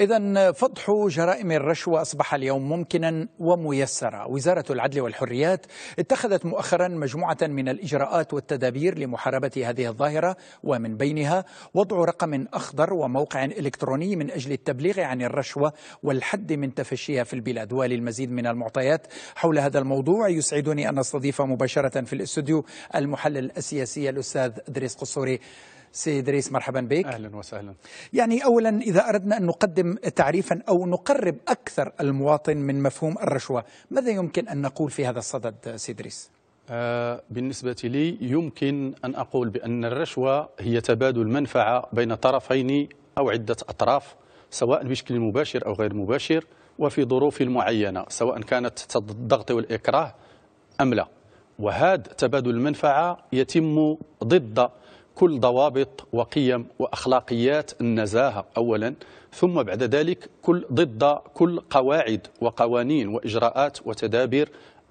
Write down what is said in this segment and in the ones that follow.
إذا فضح جرائم الرشوة أصبح اليوم ممكنا وميسرا، وزارة العدل والحريات اتخذت مؤخرا مجموعة من الإجراءات والتدابير لمحاربة هذه الظاهرة ومن بينها وضع رقم أخضر وموقع إلكتروني من أجل التبليغ عن الرشوة والحد من تفشيها في البلاد، وللمزيد من المعطيات حول هذا الموضوع يسعدني أن أستضيف مباشرة في الاستوديو المحلل السياسي الأستاذ إدريس قصوري. سيد ريس مرحبا بك أهلا وسهلا يعني أولا إذا أردنا أن نقدم تعريفا أو نقرب أكثر المواطن من مفهوم الرشوة ماذا يمكن أن نقول في هذا الصدد سيد ريس؟ آه، بالنسبة لي يمكن أن أقول بأن الرشوة هي تبادل منفعة بين طرفين أو عدة أطراف سواء بشكل مباشر أو غير مباشر وفي ظروف معينة سواء كانت الضغط والإكراه أم لا وهذا تبادل المنفعة يتم ضد كل ضوابط وقيم وأخلاقيات النزاهة أولا ثم بعد ذلك كل ضد كل قواعد وقوانين وإجراءات وتدابير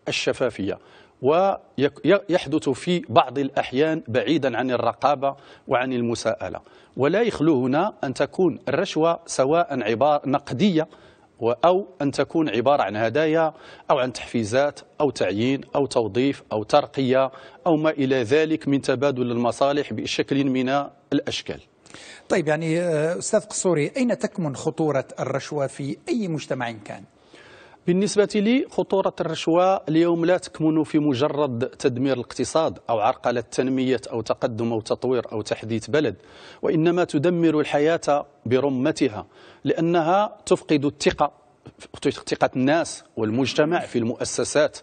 الشفافية ويحدث في بعض الأحيان بعيدا عن الرقابة وعن المساءلة ولا يخلو هنا أن تكون الرشوة سواء عبارة نقدية أو أن تكون عبارة عن هدايا أو عن تحفيزات أو تعيين أو توظيف أو ترقية أو ما إلى ذلك من تبادل المصالح بشكل من الأشكال طيب يعني آه، أستاذ قصوري أين تكمن خطورة الرشوة في أي مجتمع كان؟ بالنسبة لي خطورة الرشوة اليوم لا تكمن في مجرد تدمير الاقتصاد أو عرقلة تنمية أو تقدم أو تطوير أو تحديث بلد وإنما تدمر الحياة برمتها لأنها تفقد الثقة ثقة الناس والمجتمع في المؤسسات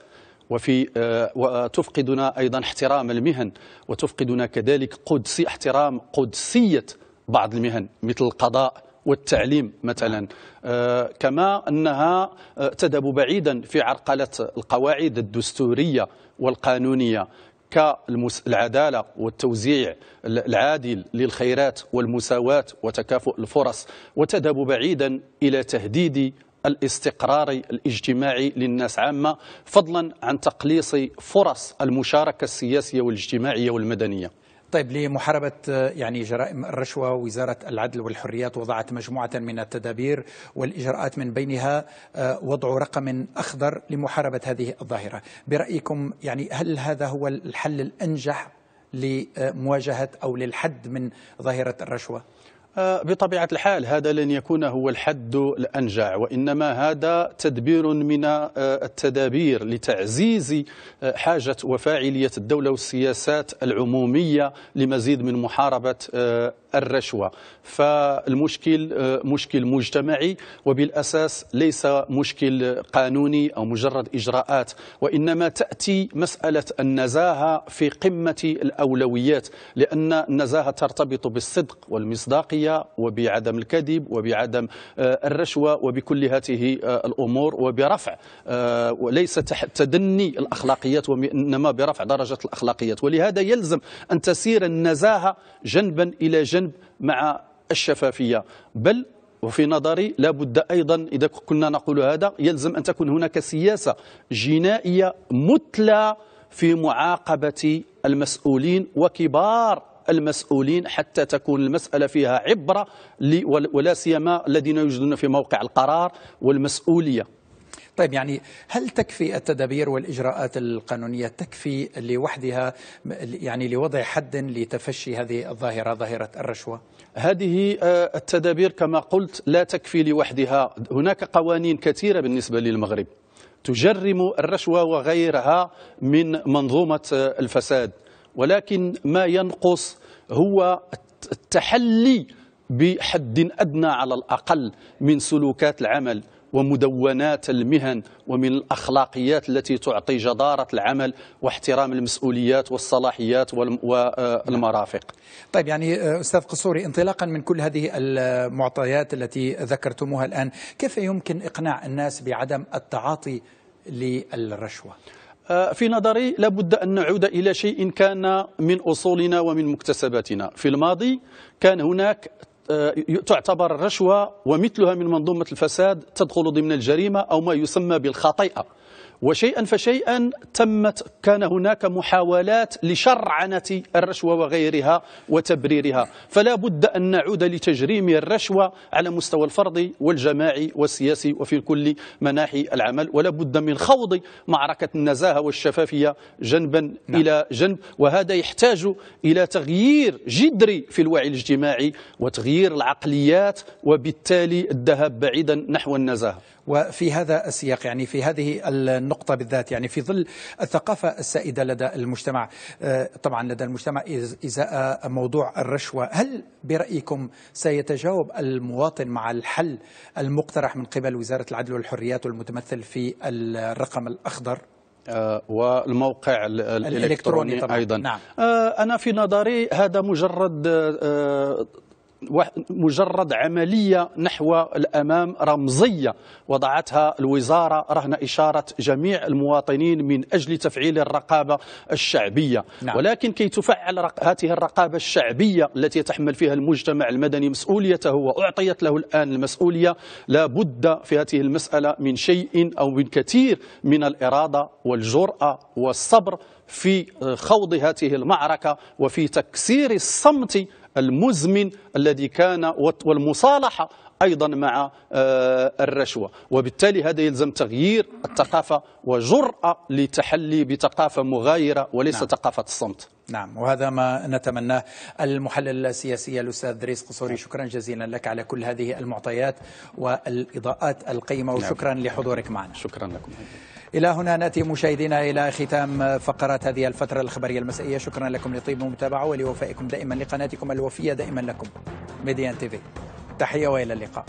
وفي آه، وتفقدنا أيضا احترام المهن وتفقدنا كذلك قدسي احترام قدسية بعض المهن مثل القضاء والتعليم مثلا آه، كما أنها آه، تذهب بعيدا في عرقلة القواعد الدستورية والقانونية كالعداله والتوزيع العادل للخيرات والمساواه وتكافؤ الفرص وتذهب بعيدا الى تهديد الاستقرار الاجتماعي للناس عامه فضلا عن تقليص فرص المشاركه السياسيه والاجتماعيه والمدنيه طيب لمحاربة آه، يعني جرائم الرشوة وزارة العدل والحريات وضعت مجموعة من التدابير والإجراءات من بينها آه، وضع رقم أخضر لمحاربة هذه الظاهرة برأيكم يعني هل هذا هو الحل الأنجح لمواجهة أو للحد من ظاهرة الرشوة؟ آه، بطبيعة الحال هذا لن يكون هو الحد الأنجع وإنما هذا تدبير من آه، التدابير لتعزيز آه، حاجة وفاعلية الدولة والسياسات العمومية لمزيد من محاربة الرشوة فالمشكل آه، مشكل مجتمعي وبالأساس ليس مشكل قانوني أو مجرد إجراءات وإنما تأتي مسألة النزاهة في قمة الأولويات لأن النزاهة ترتبط بالصدق والمصداقية وبعدم الكذب وبعدم آه، الرشوة وبكل هذه آه، الأمور وبرفع وليس تدني الأخلاقيات وإنما برفع درجة الأخلاقيات ولهذا يلزم أن تسير النزاهة جنبا إلى جنب جدا مع الشفافية بل وفي نظري لابد أيضا إذا كنا نقول هذا يلزم أن تكون هناك سياسة جنائية متلى في معاقبة المسؤولين وكبار المسؤولين حتى تكون المسألة فيها عبرة ولا سيما الذين يوجدون في موقع القرار والمسؤولية طيب يعني هل تكفي التدابير والإجراءات القانونية تكفي لوحدها يعني لوضع حد لتفشي هذه الظاهرة ظاهرة الرشوة هذه آه، التدابير كما قلت لا تكفي لوحدها هناك قوانين كثيرة بالنسبة للمغرب تجرم الرشوة وغيرها من منظومة آه، الفساد ولكن ما ينقص هو التحلي بحد أدنى على الأقل من سلوكات العمل ومدونات المهن ومن الأخلاقيات التي تعطي جدارة العمل واحترام المسؤوليات والصلاحيات والمرافق طيب يعني آه، أستاذ قصوري انطلاقا من كل هذه المعطيات التي ذكرتموها الآن كيف يمكن إقناع الناس بعدم التعاطي للرشوة؟ آه، في نظري لابد أن نعود إلى شيء كان من أصولنا ومن مكتسباتنا في الماضي كان هناك آه، تعتبر رشوة ومثلها من منظومة الفساد تدخل ضمن الجريمة أو ما يسمى بالخطيئة وشيئا فشيئا تمت كان هناك محاولات لشرعنة الرشوة وغيرها وتبريرها فلا بد أن نعود لتجريم الرشوة على مستوى الفردي والجماعي والسياسي وفي كل مناحي العمل ولا بد من خوض معركة النزاهة والشفافية جنبا نعم. إلى جنب وهذا يحتاج إلى تغيير جذري في الوعي الاجتماعي وتغيير العقليات وبالتالي الذهاب بعيدا نحو النزاهة وفي هذا السياق يعني في هذه النقطة بالذات يعني في ظل الثقافة السائدة لدى المجتمع آه، طبعا لدى المجتمع إزاء موضوع الرشوة هل برأيكم سيتجاوب المواطن مع الحل المقترح من قبل وزارة العدل والحريات والمتمثل في الرقم الأخضر؟ آه، والموقع الالكتروني, الإلكتروني طبعا. ايضا نعم. آه، انا في نظري هذا مجرد مجرد عملية نحو الأمام رمزية وضعتها الوزارة رهن إشارة جميع المواطنين من أجل تفعيل الرقابة الشعبية نعم. ولكن كي تفعل هذه الرقابة الشعبية التي يتحمل فيها المجتمع المدني مسؤوليته وأعطيت له الآن المسؤولية لا بد في هذه المسألة من شيء أو من كثير من الإرادة والجرأة والصبر في آه، خوض هذه المعركة وفي تكسير الصمت المزمن الذي كان والمصالحة أيضا مع آه، الرشوة وبالتالي هذا يلزم تغيير الثقافة وجرأة لتحلي بثقافة مغايرة وليس نعم. ثقافة الصمت نعم وهذا ما نتمناه المحلل السياسي الأستاذ دريس قصوري نعم. شكرا جزيلا لك على كل هذه المعطيات والإضاءات القيمة نعم. وشكرا نعم. لحضورك معنا شكرا لكم إلى هنا نأتي مشاهدينا إلى ختام فقرات هذه الفترة الخبرية المسائية شكرا لكم لطيب المتابعة ولوفائكم دائما لقناتكم الوفية دائما لكم ميديان تيفي تحية وإلى اللقاء